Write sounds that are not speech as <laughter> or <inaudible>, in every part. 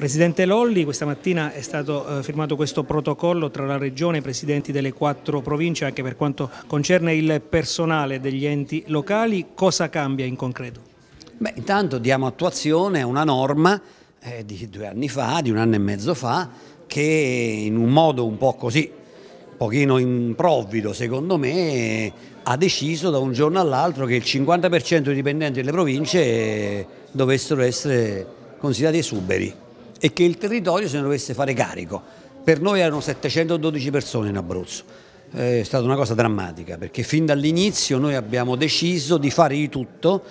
Presidente Lolli, questa mattina è stato eh, firmato questo protocollo tra la Regione e i presidenti delle quattro province anche per quanto concerne il personale degli enti locali. Cosa cambia in concreto? Beh, intanto diamo attuazione a una norma eh, di due anni fa, di un anno e mezzo fa, che in un modo un po' così, un pochino improvvido secondo me, ha deciso da un giorno all'altro che il 50% dei dipendenti delle province eh, dovessero essere considerati esuberi e che il territorio se ne dovesse fare carico. Per noi erano 712 persone in Abruzzo. Eh, è stata una cosa drammatica perché fin dall'inizio noi abbiamo deciso di fare di tutto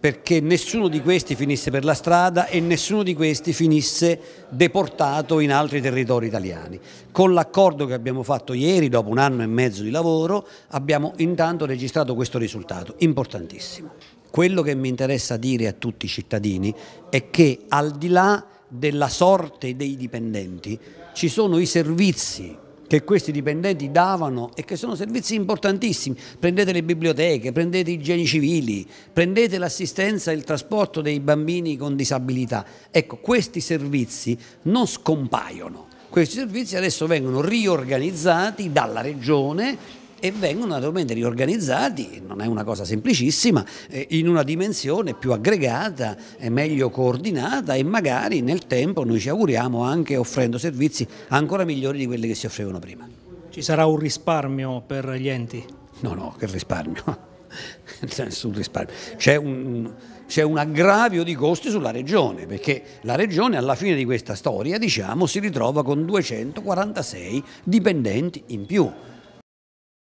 perché nessuno di questi finisse per la strada e nessuno di questi finisse deportato in altri territori italiani. Con l'accordo che abbiamo fatto ieri, dopo un anno e mezzo di lavoro, abbiamo intanto registrato questo risultato importantissimo. Quello che mi interessa dire a tutti i cittadini è che al di là della sorte dei dipendenti, ci sono i servizi che questi dipendenti davano e che sono servizi importantissimi. Prendete le biblioteche, prendete i geni civili, prendete l'assistenza e il trasporto dei bambini con disabilità. Ecco, questi servizi non scompaiono. Questi servizi adesso vengono riorganizzati dalla regione e vengono naturalmente riorganizzati, non è una cosa semplicissima, eh, in una dimensione più aggregata, meglio coordinata e magari nel tempo noi ci auguriamo anche offrendo servizi ancora migliori di quelli che si offrivano prima. Ci sarà un risparmio per gli enti? No, no, che risparmio. <laughs> Cioè, nessun risparmio. C'è un, c'è un aggravio di costi sulla regione, perché la regione alla fine di questa storia, diciamo, si ritrova con 246 dipendenti in più.